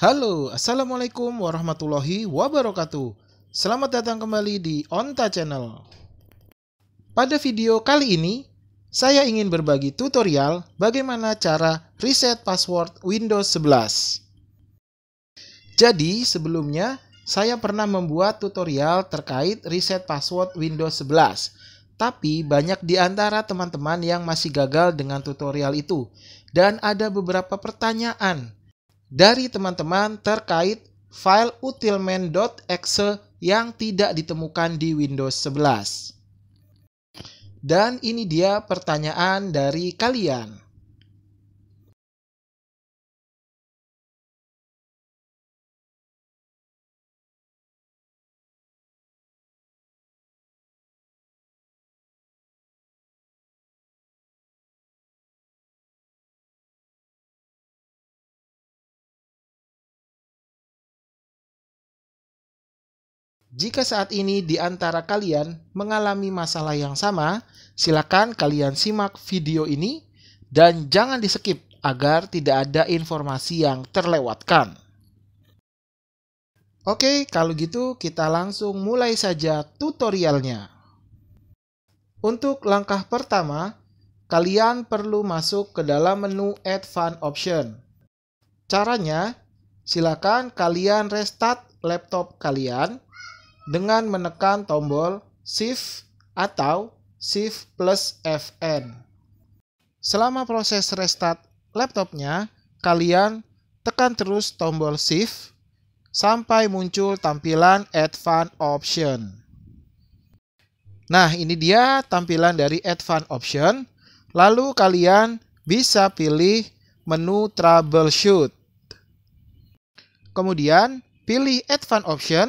Halo, Assalamualaikum warahmatullahi wabarakatuh. Selamat datang kembali di Onta Channel. Pada video kali ini, saya ingin berbagi tutorial bagaimana cara reset password Windows 11. Jadi, sebelumnya saya pernah membuat tutorial terkait reset password Windows 11. Tapi banyak di antara teman-teman yang masih gagal dengan tutorial itu. Dan ada beberapa pertanyaan dari teman-teman terkait file utilman.exe yang tidak ditemukan di Windows 11. Dan ini dia pertanyaan dari kalian. Jika saat ini di antara kalian mengalami masalah yang sama, silakan kalian simak video ini dan jangan di-skip agar tidak ada informasi yang terlewatkan. Oke, kalau gitu kita langsung mulai saja tutorialnya. Untuk langkah pertama, kalian perlu masuk ke dalam menu Advanced Option. Caranya, silakan kalian restart laptop kalian dengan menekan tombol Shift atau Shift plus Fn. Selama proses restart laptopnya, kalian tekan terus tombol Shift sampai muncul tampilan Advanced Option. Nah, ini dia tampilan dari Advanced Option. Lalu kalian bisa pilih menu Troubleshoot. Kemudian, pilih Advanced Option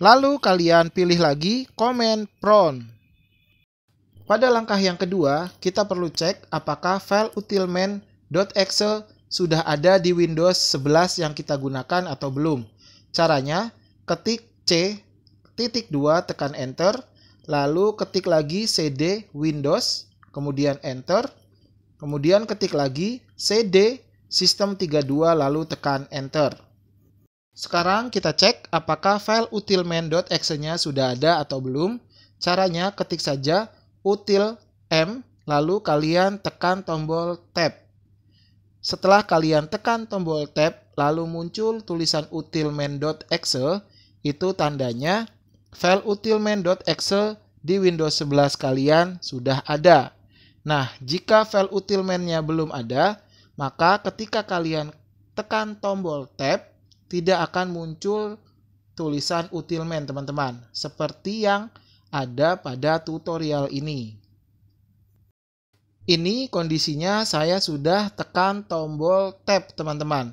Lalu kalian pilih lagi komen prone. Pada langkah yang kedua, kita perlu cek apakah file utilman.exe sudah ada di Windows 11 yang kita gunakan atau belum. Caranya, ketik C titik 2 tekan enter, lalu ketik lagi CD Windows, kemudian enter, kemudian ketik lagi CD system 32 lalu tekan enter. Sekarang kita cek apakah file util nya sudah ada atau belum. Caranya ketik saja util m lalu kalian tekan tombol tab. Setelah kalian tekan tombol tab, lalu muncul tulisan util itu tandanya file util di Windows 11 kalian sudah ada. Nah, jika file util nya belum ada, maka ketika kalian tekan tombol tab, tidak akan muncul tulisan utilmen teman-teman seperti yang ada pada tutorial ini. Ini kondisinya saya sudah tekan tombol tab teman-teman,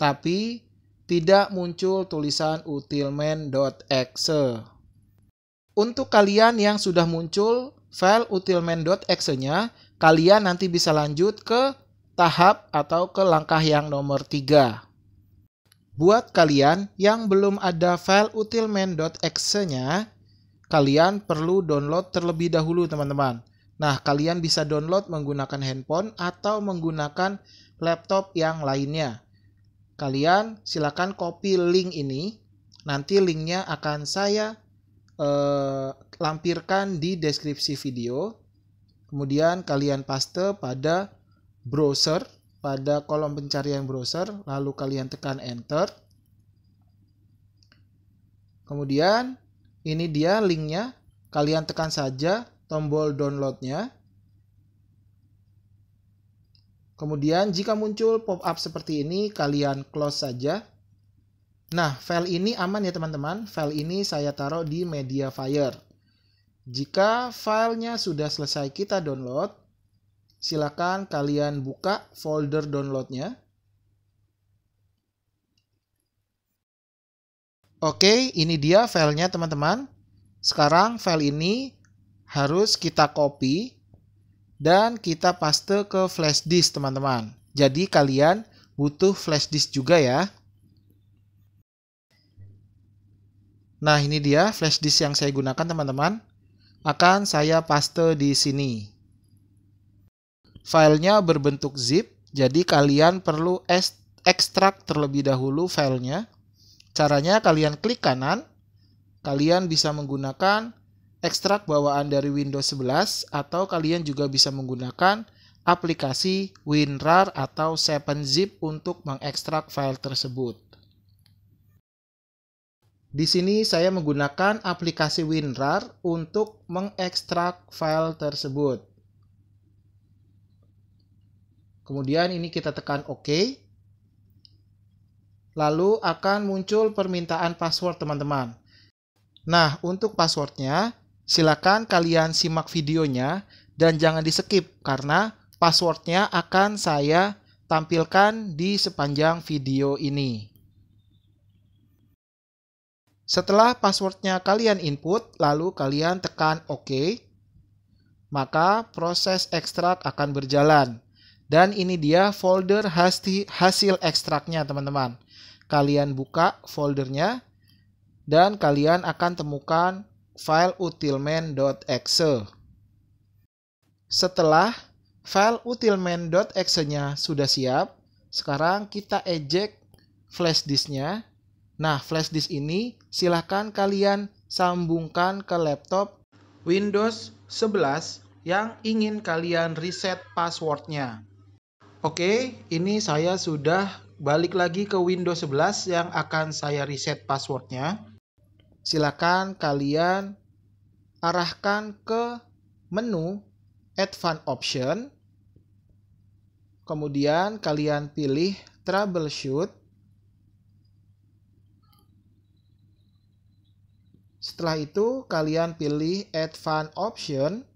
tapi tidak muncul tulisan utilmen.exe. Untuk kalian yang sudah muncul file utilmenexe nya kalian nanti bisa lanjut ke tahap atau ke langkah yang nomor 3. Buat kalian yang belum ada file utilmanexe nya kalian perlu download terlebih dahulu teman-teman. Nah, kalian bisa download menggunakan handphone atau menggunakan laptop yang lainnya. Kalian silakan copy link ini. Nanti linknya akan saya eh, lampirkan di deskripsi video. Kemudian kalian paste pada browser pada kolom pencarian browser, lalu kalian tekan enter. Kemudian ini dia linknya, kalian tekan saja tombol downloadnya. Kemudian jika muncul pop-up seperti ini, kalian close saja. Nah, file ini aman ya teman-teman. File ini saya taruh di media fire. Jika filenya sudah selesai kita download, silakan kalian buka folder downloadnya. Oke, ini dia filenya teman-teman. Sekarang file ini harus kita copy dan kita paste ke flash disk teman-teman. Jadi kalian butuh flash disk juga ya. Nah, ini dia flash disk yang saya gunakan teman-teman. Akan saya paste di sini. Filenya berbentuk zip, jadi kalian perlu ekstrak terlebih dahulu filenya. Caranya kalian klik kanan, kalian bisa menggunakan ekstrak bawaan dari Windows 11 atau kalian juga bisa menggunakan aplikasi WinRAR atau 7zip untuk mengekstrak file tersebut. Di sini saya menggunakan aplikasi WinRAR untuk mengekstrak file tersebut. Kemudian ini kita tekan OK. Lalu akan muncul permintaan password teman-teman. Nah, untuk passwordnya, silakan kalian simak videonya dan jangan di skip karena passwordnya akan saya tampilkan di sepanjang video ini. Setelah passwordnya kalian input, lalu kalian tekan OK, maka proses ekstrak akan berjalan. Dan ini dia folder hasil ekstraknya teman-teman. Kalian buka foldernya dan kalian akan temukan file utilman.exe. Setelah file utilman.exe-nya sudah siap, sekarang kita eject flash disk-nya. Nah, flash disk ini silahkan kalian sambungkan ke laptop Windows 11 yang ingin kalian reset passwordnya. Oke, ini saya sudah balik lagi ke Windows 11 yang akan saya reset passwordnya. Silakan kalian arahkan ke menu Advanced Option. Kemudian kalian pilih Troubleshoot. Setelah itu kalian pilih Advanced Option.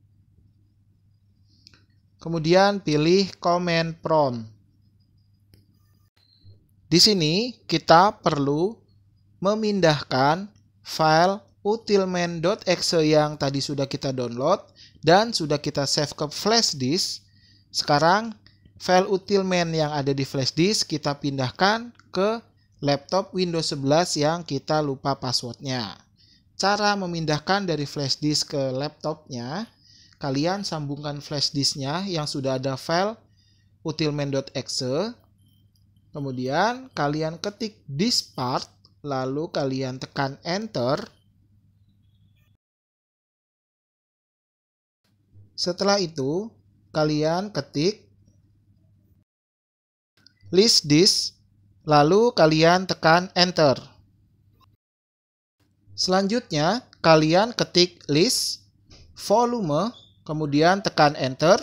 Kemudian pilih comment prompt. Di sini kita perlu memindahkan file utilman.exe yang tadi sudah kita download dan sudah kita save ke flash disk. Sekarang file utilman yang ada di flash disk kita pindahkan ke laptop Windows 11 yang kita lupa passwordnya. Cara memindahkan dari flash disk ke laptopnya kalian sambungkan flash disknya yang sudah ada file utilmain.exe. Kemudian kalian ketik this part, lalu kalian tekan enter. Setelah itu, kalian ketik list disk, lalu kalian tekan enter. Selanjutnya, kalian ketik list volume kemudian tekan enter.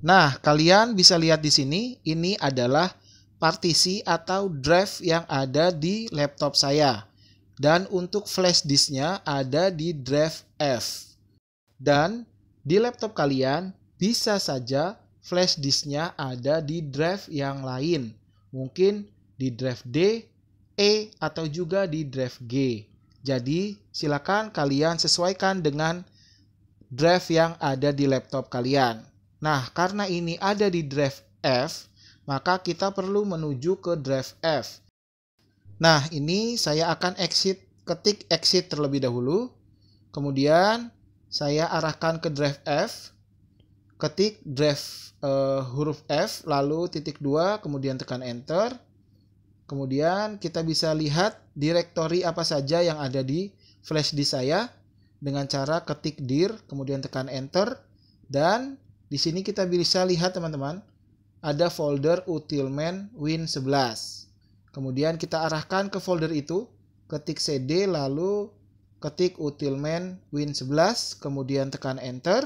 Nah, kalian bisa lihat di sini, ini adalah partisi atau drive yang ada di laptop saya. Dan untuk flash disknya ada di drive F. Dan di laptop kalian bisa saja flash disknya ada di drive yang lain. Mungkin di drive D, E, atau juga di drive G. Jadi, silakan kalian sesuaikan dengan drive yang ada di laptop kalian. Nah, karena ini ada di drive F, maka kita perlu menuju ke drive F. Nah, ini saya akan exit ketik exit terlebih dahulu. Kemudian saya arahkan ke drive F. Ketik drive uh, huruf F lalu titik 2 kemudian tekan enter. Kemudian kita bisa lihat direktori apa saja yang ada di flash disk saya dengan cara ketik dir, kemudian tekan enter dan di sini kita bisa lihat teman-teman ada folder utilman win11. Kemudian kita arahkan ke folder itu, ketik cd lalu ketik utilman win11, kemudian tekan enter.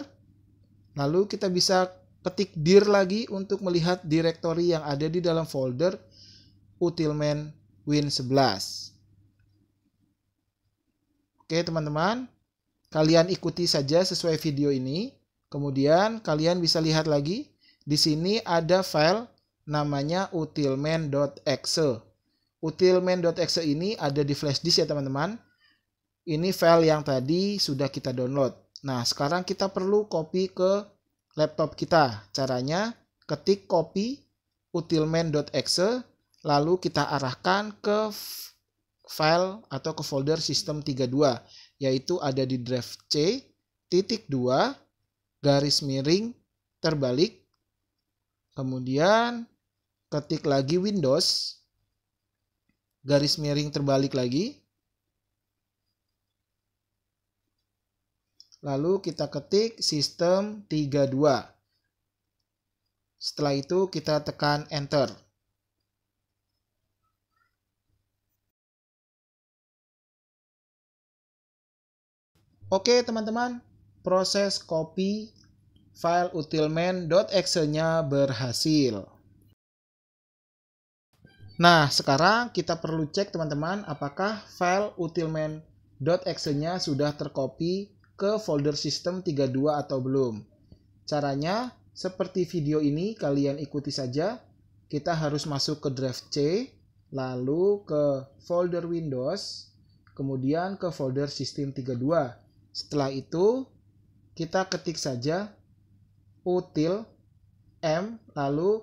Lalu kita bisa ketik dir lagi untuk melihat direktori yang ada di dalam folder utilman win 11. Oke teman-teman, kalian ikuti saja sesuai video ini. Kemudian kalian bisa lihat lagi, di sini ada file namanya utilman.exe. Utilman.exe ini ada di flash disk ya teman-teman. Ini file yang tadi sudah kita download. Nah, sekarang kita perlu copy ke laptop kita. Caranya ketik copy utilman.exe lalu kita arahkan ke file atau ke folder sistem 32 yaitu ada di drive C titik 2 garis miring terbalik kemudian ketik lagi Windows garis miring terbalik lagi lalu kita ketik sistem 32 setelah itu kita tekan enter Oke teman-teman, proses copy file utilman.exe-nya berhasil. Nah, sekarang kita perlu cek teman-teman apakah file utilman.exe-nya sudah tercopy ke folder sistem 32 atau belum. Caranya seperti video ini kalian ikuti saja. Kita harus masuk ke drive C, lalu ke folder Windows, kemudian ke folder sistem 32. Setelah itu kita ketik saja util M lalu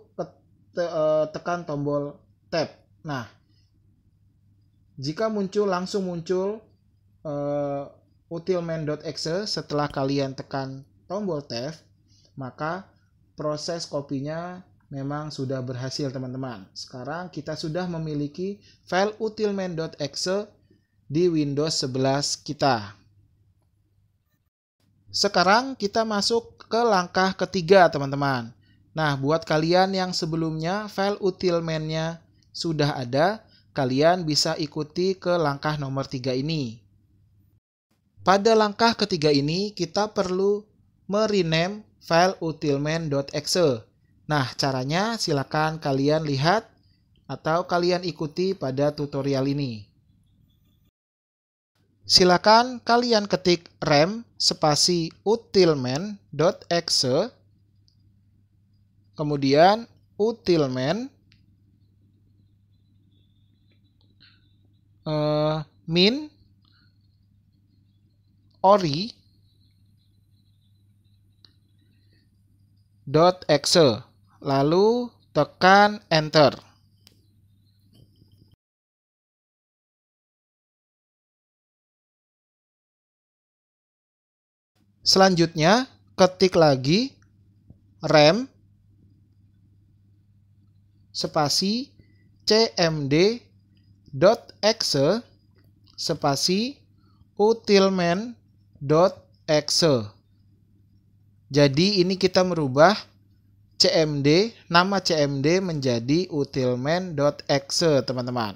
eh, tekan tombol tab. Nah, jika muncul langsung muncul uh, eh, util main.exe setelah kalian tekan tombol tab, maka proses kopinya memang sudah berhasil teman-teman. Sekarang kita sudah memiliki file util main.exe di Windows 11 kita. Sekarang kita masuk ke langkah ketiga, teman-teman. Nah, buat kalian yang sebelumnya file utilman-nya sudah ada, kalian bisa ikuti ke langkah nomor tiga ini. Pada langkah ketiga ini, kita perlu merename file utilmen.exe. Nah, caranya silakan kalian lihat atau kalian ikuti pada tutorial ini silakan kalian ketik rem spasi utilman.exe kemudian utilman uh, eh, min ori exe lalu tekan enter Selanjutnya, ketik lagi rem spasi cmd.exe spasi utilman.exe. Jadi ini kita merubah CMD, nama CMD menjadi utilman.exe, teman-teman.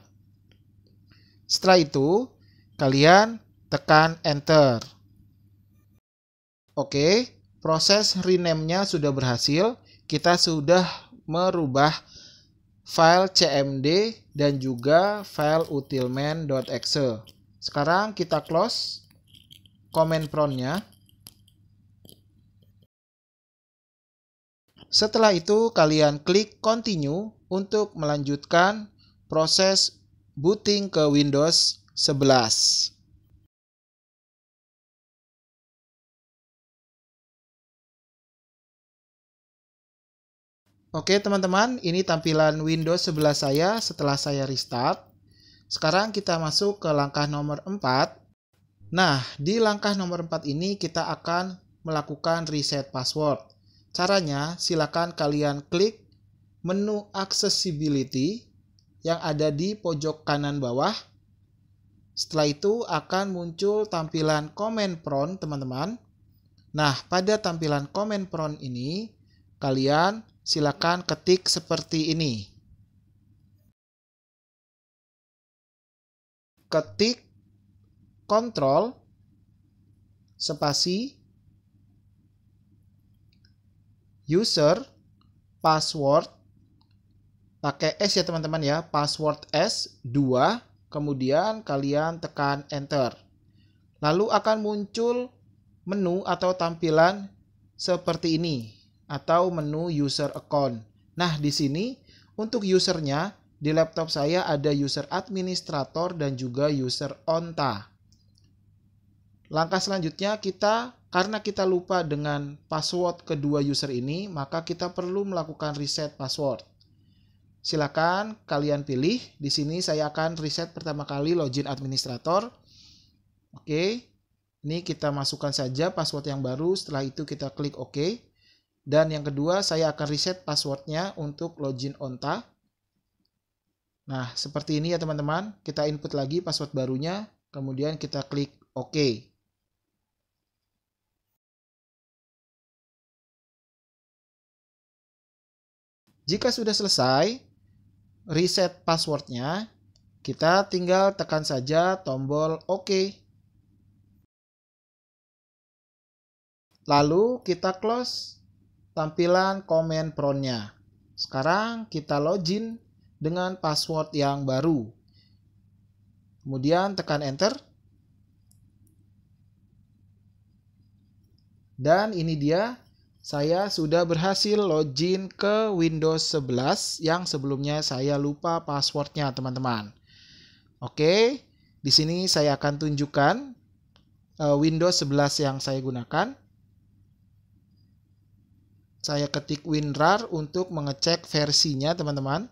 Setelah itu, kalian tekan enter. Oke, proses rename-nya sudah berhasil. Kita sudah merubah file cmd dan juga file utilman.exe. Sekarang kita close command prompt-nya. Setelah itu kalian klik continue untuk melanjutkan proses booting ke Windows 11. Oke teman-teman, ini tampilan Windows sebelah saya setelah saya restart. Sekarang kita masuk ke langkah nomor 4. Nah, di langkah nomor 4 ini kita akan melakukan reset password. Caranya, silakan kalian klik menu accessibility yang ada di pojok kanan bawah. Setelah itu akan muncul tampilan comment prompt teman-teman. Nah, pada tampilan comment prompt ini, kalian silakan ketik seperti ini. Ketik kontrol spasi user password pakai S ya teman-teman ya, password S 2, kemudian kalian tekan enter. Lalu akan muncul menu atau tampilan seperti ini atau menu user account. Nah, di sini untuk usernya di laptop saya ada user administrator dan juga user onta. Langkah selanjutnya kita karena kita lupa dengan password kedua user ini, maka kita perlu melakukan reset password. Silakan kalian pilih. Di sini saya akan reset pertama kali login administrator. Oke. Ini kita masukkan saja password yang baru, setelah itu kita klik OK. Dan yang kedua, saya akan reset passwordnya untuk login onta. Nah, seperti ini ya teman-teman. Kita input lagi password barunya, kemudian kita klik OK. Jika sudah selesai reset passwordnya, kita tinggal tekan saja tombol OK. Lalu kita close tampilan komen promnya. Sekarang kita login dengan password yang baru. Kemudian tekan enter. Dan ini dia, saya sudah berhasil login ke Windows 11 yang sebelumnya saya lupa passwordnya teman-teman. Oke, di sini saya akan tunjukkan eh, Windows 11 yang saya gunakan. Saya ketik WinRAR untuk mengecek versinya teman-teman.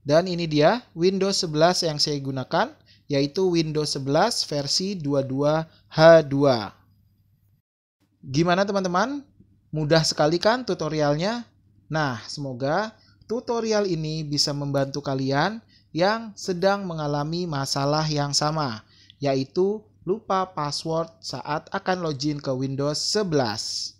Dan ini dia Windows 11 yang saya gunakan, yaitu Windows 11 versi 22H2. Gimana teman-teman? Mudah sekali kan tutorialnya? Nah, semoga tutorial ini bisa membantu kalian yang sedang mengalami masalah yang sama, yaitu lupa password saat akan login ke Windows 11.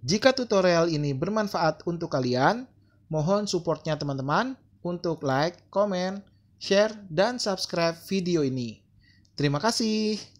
Jika tutorial ini bermanfaat untuk kalian, mohon supportnya teman-teman untuk like, komen, share, dan subscribe video ini. Terima kasih.